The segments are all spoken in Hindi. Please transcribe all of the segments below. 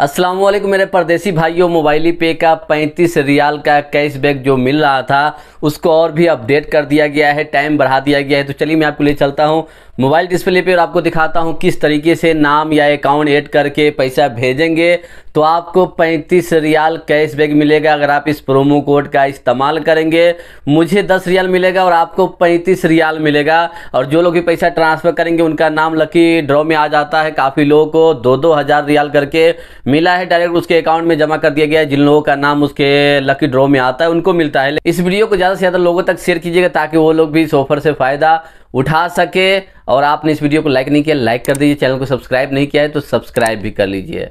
अस्सलाम वालेकुम मेरे परदेसी भाइयों मोबाइली पे का 35 रियाल का कैशबैक जो मिल रहा था उसको और भी अपडेट कर दिया गया है टाइम बढ़ा दिया गया है तो चलिए मैं आपको ले चलता हूँ मोबाइल डिस्प्ले पे और आपको दिखाता हूँ किस तरीके से नाम या अकाउंट ऐड करके पैसा भेजेंगे तो आपको 35 रियाल कैशबैक मिलेगा अगर आप इस प्रोमो कोड का इस्तेमाल करेंगे मुझे दस रियाल मिलेगा और आपको पैंतीस रियाल मिलेगा और जो लोग भी पैसा ट्रांसफ़र करेंगे उनका नाम लकी ड्रॉ में आ जाता है काफ़ी लोगों को दो दो हज़ार रियाल करके मिला है डायरेक्ट उसके अकाउंट में जमा कर दिया गया है जिन लोगों का नाम उसके लकी ड्रॉ में आता है उनको मिलता है इस वीडियो को ज़्यादा से ज़्यादा लोगों तक शेयर कीजिएगा ताकि वो लोग भी इस ऑफर से फ़ायदा उठा सके और आपने इस वीडियो को लाइक नहीं किया लाइक कर दीजिए चैनल को सब्सक्राइब नहीं किया है तो सब्सक्राइब भी कर लीजिए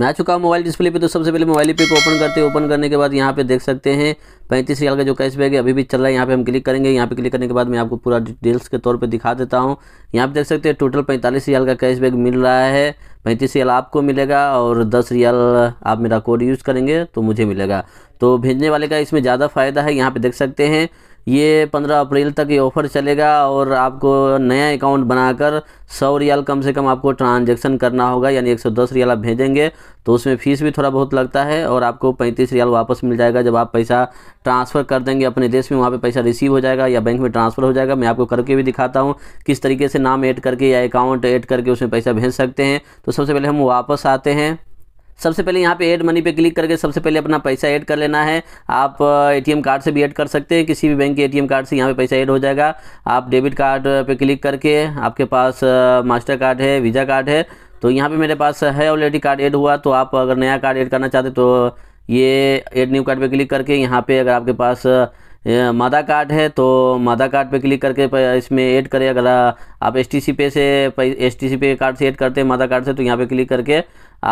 मैं आ चुका हूँ मोबाइल डिस्प्ले पे तो सबसे पहले मोबाइल पे को ओपन करते हैं ओपन करने के बाद यहाँ पे देख सकते हैं पैंतीस हज़ार का जो कैशबैक है अभी भी चल रहा है यहाँ पे हम क्लिक करेंगे यहाँ पे क्लिक करने के बाद मैं आपको पूरा डिटेल्स के तौर पे दिखा देता हूँ यहाँ पे देख सकते हैं टोटल पैंतालीस रियाल का कैशबैक मिल रहा है पैंतीस रियाल आपको मिलेगा और दस रियाल आप मेरा कोड यूज़ करेंगे तो मुझे मिलेगा तो भेजने वाले का इसमें ज़्यादा फ़ायदा है यहाँ पर देख सकते हैं ये पंद्रह अप्रैल तक ये ऑफ़र चलेगा और आपको नया अकाउंट बनाकर सौ रियाल कम से कम आपको ट्रांजेक्शन करना होगा यानी एक सौ दस रियाल आप भेजेंगे तो उसमें फ़ीस भी थोड़ा बहुत लगता है और आपको पैंतीस रियाल वापस मिल जाएगा जब आप पैसा ट्रांसफ़र कर देंगे अपने देश में वहाँ पे पैसा रिसीव हो जाएगा या बैंक में ट्रांसफ़र हो जाएगा मैं आपको करके भी दिखाता हूँ किस तरीके से नाम ऐड करके या अकाउंट ऐड करके उसमें पैसा भेज सकते हैं तो सबसे पहले हम वापस आते हैं सबसे पहले यहाँ पे एड मनी पे क्लिक करके सबसे पहले अपना पैसा ऐड कर लेना है आप एटीएम कार्ड से भी ऐड कर सकते हैं किसी भी बैंक के एटीएम कार्ड से यहाँ पे पैसा ऐड हो जाएगा आप डेबिट कार्ड पे क्लिक करके आपके पास मास्टर कार्ड है वीज़ा कार्ड है तो यहाँ पे मेरे पास है ऑलरेडी कार्ड ऐड हुआ तो आप अगर नया कार्ड ऐड करना चाहते तो ये एड न्यू कार्ड पर क्लिक करके यहाँ पर अगर आपके पास मादा कार्ड है तो मादा कार्ड पे क्लिक करके इसमें ऐड करें अगर आप एस टी सी पे से एस टी सी पे कार्ड से ऐड करते हैं मादा कार्ड से तो यहाँ पे क्लिक करके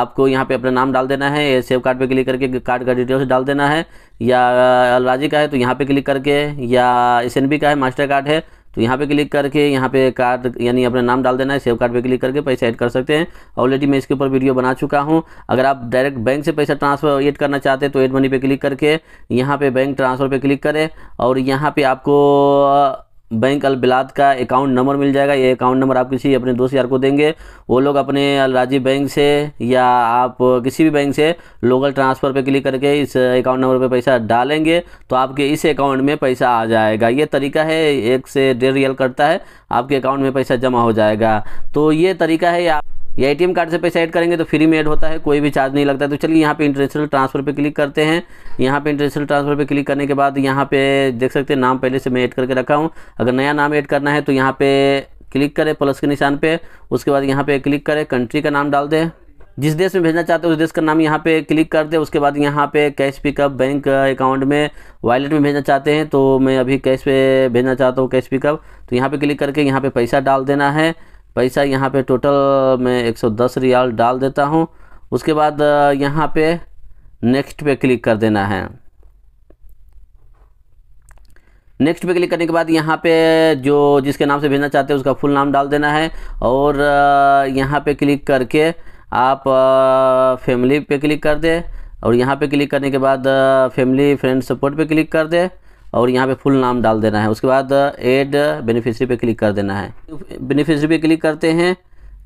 आपको यहाँ पे अपना नाम डाल देना है सेव कार्ड पे क्लिक करके कार्ड का डिटेल्स डाल देना है या अलराजी का है तो यहाँ पे क्लिक करके या एस का है मास्टर कार्ड है तो यहाँ पे क्लिक करके यहाँ पे कार्ड यानी अपना नाम डाल देना है सेव कार्ड पे क्लिक करके पैसा ऐड कर सकते हैं ऑलरेडी मैं इसके ऊपर वीडियो बना चुका हूँ अगर आप डायरेक्ट बैंक से पैसा ट्रांसफर ऐड करना चाहते हैं तो एड मनी पे क्लिक करके यहाँ पे बैंक ट्रांसफ़र पे क्लिक करें और यहाँ पे आपको बैंक अलबिलात का अकाउंट नंबर मिल जाएगा ये अकाउंट नंबर आप किसी अपने दोस्त यार को देंगे वो लोग अपने अलराजी बैंक से या आप किसी भी बैंक से लोकल ट्रांसफ़र पे क्लिक करके इस अकाउंट नंबर पे पैसा डालेंगे तो आपके इस अकाउंट में पैसा आ जाएगा ये तरीका है एक से डेढ़ रियल करता है आपके अकाउंट में पैसा जमा हो जाएगा तो ये तरीका है आप या एटीएम कार्ड से पैसा ऐड करेंगे तो फ्री में ऐड होता है कोई भी चार्ज नहीं लगता है तो चलिए यहाँ पे इंटरनेशनल ट्रांसफर पे क्लिक करते हैं यहाँ पे इंटरनेशनल ट्रांसफर पे क्लिक करने के बाद यहाँ पे देख सकते हैं नाम पहले से मैं ऐड करके रखा हूँ अगर नया नाम ऐड करना है तो यहाँ पे क्लिक करें प्लस के निशान पर उसके बाद यहाँ पे क्लिक करें कंट्री का नाम डाल दें जिस देश में भेजना चाहते हो उस देश का नाम यहाँ पे क्लिक कर दे उसके बाद यहाँ पे कैश पिकअप बैंक अकाउंट में वॉलेट में भेजना चाहते हैं तो मैं अभी कैश पे भेजना चाहता हूँ कैश पिकअप तो यहाँ पे क्लिक करके यहाँ पे पैसा डाल देना है पैसा यहाँ पे टोटल मैं 110 रियाल डाल देता हूँ उसके बाद यहाँ पे नेक्स्ट पे क्लिक कर देना है नेक्स्ट पे क्लिक करने के बाद यहाँ पे जो जिसके नाम से भेजना चाहते हैं उसका फुल नाम डाल देना है और यहाँ पे क्लिक करके आप फैमिली पे क्लिक कर दे और यहाँ पे क्लिक करने के बाद फैमिली फ्रेंड सपोर्ट पे क्लिक कर दे और यहाँ पे फुल नाम डाल देना है उसके बाद एड uh, बेनिफिशरी पे क्लिक कर देना है बेनिफिशरी पे क्लिक करते हैं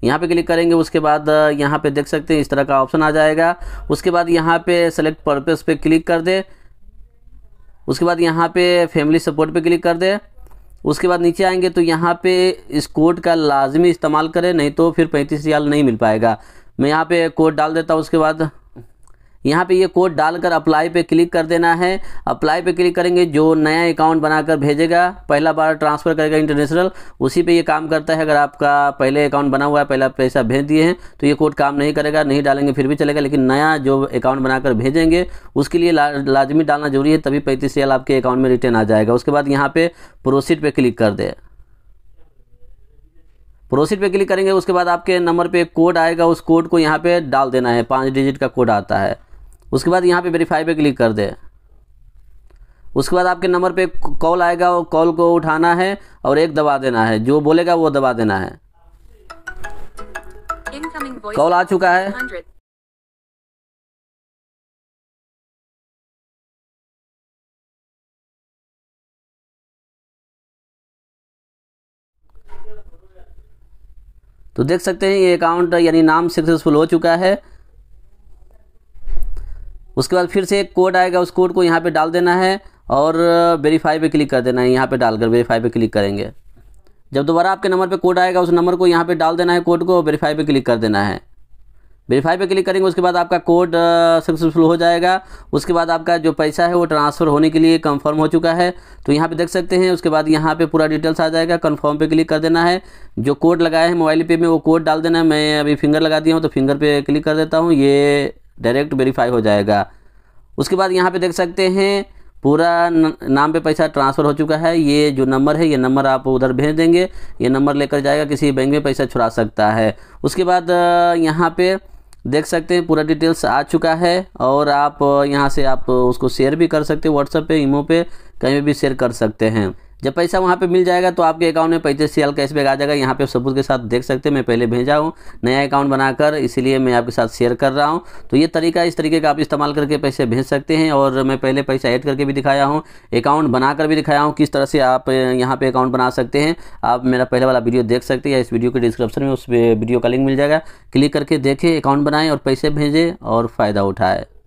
यहाँ पे क्लिक करेंगे उसके बाद uh, यहाँ पे देख सकते हैं इस तरह का ऑप्शन आ जाएगा उसके बाद यहाँ पे सेलेक्ट पर्पस पे क्लिक कर दे उसके बाद यहाँ पे फैमिली सपोर्ट पे क्लिक कर दे उसके बाद नीचे आएंगे तो यहाँ पे इस कोड का लाजमी इस्तेमाल करें नहीं तो फिर पैंतीस रियाल नहीं मिल पाएगा मैं यहाँ पे कोड डाल देता हूँ उसके बाद यहाँ पे ये कोड डालकर अप्लाई पे क्लिक कर देना है अप्लाई पे क्लिक करेंगे जो नया अकाउंट बनाकर भेजेगा पहला बार ट्रांसफ़र करेगा इंटरनेशनल उसी पे ये काम करता है अगर आपका पहले अकाउंट बना हुआ है पहला पैसा भेज दिए हैं तो ये कोड काम नहीं करेगा नहीं डालेंगे फिर भी चलेगा लेकिन नया जो अकाउंट बनाकर भेजेंगे उसके लिए ला, लाजमी डालना जरूरी है तभी पैंतीस रियाल आपके अकाउंट में रिटर्न आ जाएगा उसके बाद यहाँ पर प्रोसीड पर क्लिक कर दे प्रोसीड पे क्लिक करेंगे उसके बाद आपके नंबर पे कोड आएगा उस कोड को यहाँ पे डाल देना है पाँच डिजिट का कोड आता है उसके बाद यहाँ पे वेरीफाई पे क्लिक कर दे उसके बाद आपके नंबर पे कॉल आएगा और कॉल को उठाना है और एक दबा देना है जो बोलेगा वो दबा देना है कॉल आ चुका है तो देख सकते हैं ये अकाउंट यानी नाम सक्सेसफुल हो चुका है उसके बाद फिर से एक कोड आएगा उस कोड को यहाँ पे डाल देना है और वेरीफाई पे क्लिक कर देना है यहाँ पे डालकर वेरीफाई पे क्लिक करेंगे जब दोबारा आपके नंबर पे कोड आएगा उस नंबर को यहाँ पे डाल देना है कोड को वेरीफाई पे क्लिक कर देना है वेरीफाई पे क्लिक करेंगे उसके बाद आपका कोड सक्सेसफुल हो जाएगा उसके बाद आपका जो पैसा है वो ट्रांसफ़र होने के लिए कंफर्म हो चुका है तो यहाँ पे देख सकते हैं उसके बाद यहाँ पे पूरा डिटेल्स आ जाएगा कंफर्म पे क्लिक कर देना है जो कोड लगाया है मोबाइल पे में वो कोड डाल देना है मैं अभी फिंगर लगा दिया हूँ तो फिंगर पे क्लिक कर देता हूँ ये डायरेक्ट वेरीफाई हो जाएगा उसके बाद यहाँ पे देख सकते हैं पूरा नाम पे पैसा ट्रांसफ़र हो चुका है ये जो नंबर है ये नंबर आप उधर भेज देंगे ये नंबर लेकर जाएगा किसी बैंक में पैसा छुड़ा सकता है उसके बाद यहाँ पे देख सकते हैं पूरा डिटेल्स आ चुका है और आप यहाँ से आप उसको शेयर भी कर सकते हैं व्हाट्सएप पे ईमो पे कहीं भी शेयर कर सकते हैं जब पैसा वहाँ पे मिल जाएगा तो आपके अकाउंट में पैंतीस सियाल कैशबैक आ जाएगा यहाँ पे सबूत के साथ देख सकते हैं मैं पहले भेजा हूँ नया अकाउंट बनाकर इसीलिए मैं आपके साथ शेयर कर रहा हूँ तो ये तरीका इस तरीके का आप इस्तेमाल करके पैसे भेज सकते हैं और मैं पहले पैसा ऐड करके भी दिखाया हूँ अकाउंट बनाकर भी दिखाया हूँ किस तरह से आप यहाँ पर अकाउंट बना सकते हैं आप मेरा पहले वाला वीडियो देख सकते हैं इस वीडियो के डिस्क्रिप्शन में उस वीडियो का लिंक मिल जाएगा क्लिक करके देखें अकाउंट बनाएँ और पैसे भेजें और फ़ायदा उठाएँ